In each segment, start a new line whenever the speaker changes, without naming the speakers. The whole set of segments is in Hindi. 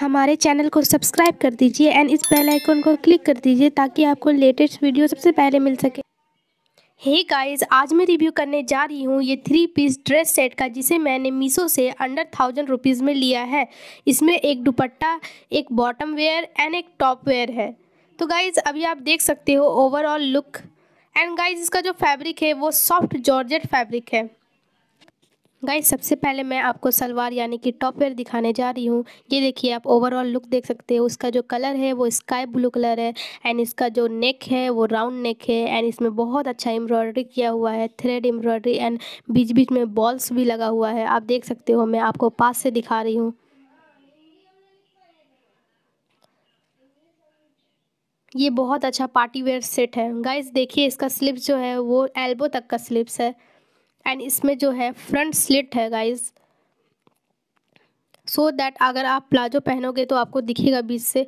हमारे चैनल को सब्सक्राइब कर दीजिए एंड इस बेल आइकन को क्लिक कर दीजिए ताकि आपको लेटेस्ट वीडियो सबसे पहले मिल सके हे hey गाइस आज मैं रिव्यू करने जा रही हूँ ये थ्री पीस ड्रेस सेट का जिसे मैंने मीशो से अंडर थाउजेंड रुपीज़ में लिया है इसमें एक दुपट्टा एक बॉटम वेयर एंड एक टॉप वेयर है तो गाइज़ अभी आप देख सकते हो ओवरऑल लुक एंड गाइज़ इसका जो फैब्रिक है वो सॉफ्ट जॉर्जेट फैब्रिक है गाइस सबसे पहले मैं आपको सलवार यानी कि टॉप वेयर दिखाने जा रही हूँ ये देखिए आप ओवरऑल लुक देख सकते हो उसका जो कलर है वो स्काई ब्लू कलर है एंड इसका जो नेक है वो राउंड नेक है एंड इसमें बहुत अच्छा एम्ब्रॉयडरी किया हुआ है थ्रेड एम्ब्रॉयडरी एंड बीच बीच में बॉल्स भी लगा हुआ है आप देख सकते हो मैं आपको पास से दिखा रही हूँ ये बहुत अच्छा पार्टी वेयर सेट है गाइस देखिए इसका स्लिप्स जो है वो एल्बो तक का स्लिप्स है एंड इसमें जो है फ्रंट स्लिट है गाइज सो दैट अगर आप प्लाजो पहनोगे तो आपको दिखेगा बीच से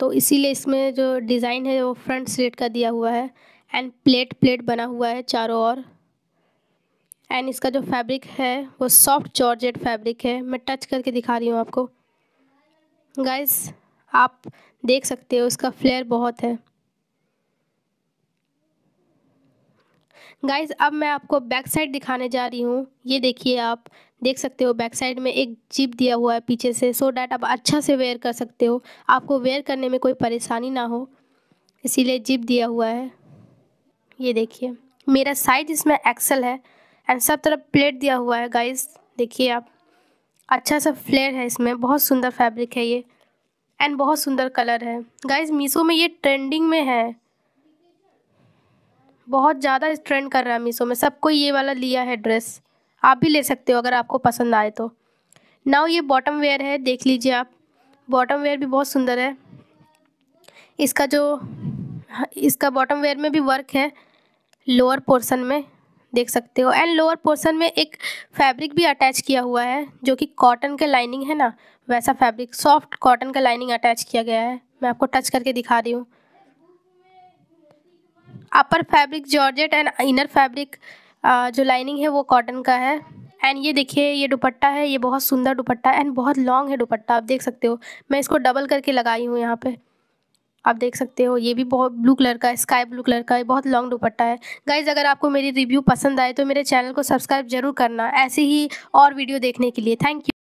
तो इसीलिए इसमें जो डिज़ाइन है वो फ्रंट स्लिट का दिया हुआ है एंड प्लेट प्लेट बना हुआ है चारों ओर एंड इसका जो फैब्रिक है वो सॉफ्ट जॉर्जेट फैब्रिक है मैं टच करके दिखा रही हूँ आपको गाइस आप देख सकते हो इसका फ्लेयर बहुत है गाइस अब मैं आपको बैक साइड दिखाने जा रही हूँ ये देखिए आप देख सकते हो बैक साइड में एक जिप दिया हुआ है पीछे से सो डैट आप अच्छा से वेयर कर सकते हो आपको वेयर करने में कोई परेशानी ना हो इसीलिए जिप दिया हुआ है ये देखिए मेरा साइज इसमें एक्सल है एंड सब तरफ प्लेट दिया हुआ है गाइस देखिए आप अच्छा सा फ्लेयर है इसमें बहुत सुंदर फैब्रिक है ये एंड बहुत सुंदर कलर है गाइस मीशो में ये ट्रेंडिंग में है बहुत ज़्यादा ट्रेंड कर रहा है मीशो में सबको ये वाला लिया है ड्रेस आप भी ले सकते हो अगर आपको पसंद आए तो नाउ ये बॉटम वेयर है देख लीजिए आप बॉटम वेयर भी बहुत सुंदर है इसका जो हाँ, इसका बॉटम वेयर में भी वर्क है लोअर पोर्सन में देख सकते हो एंड लोअर पोर्सन में एक फैब्रिक भी अटैच किया हुआ है जो कि कॉटन के लाइनिंग है ना वैसा फैब्रिक सॉफ्ट कॉटन का लाइनिंग अटैच किया गया है मैं आपको टच करके दिखा रही हूँ upper fabric georgette and inner fabric जो लाइनिंग है वो कॉटन का है एंड ये देखिए ये दुपट्टा है ये बहुत सुंदर दुपट्टा है एंड बहुत लॉन्ग है दुपट्टा आप देख सकते हो मैं इसको डबल करके लगाई हूँ यहाँ पे आप देख सकते हो ये भी बहुत ब्लू कलर का स्काई ब्लू कलर का बहुत लॉन्ग दुपट्टा है गाइज अगर आपको मेरी रिव्यू पसंद आए तो मेरे चैनल को सब्सक्राइब जरूर करना ऐसे ही और वीडियो देखने के लिए थैंक यू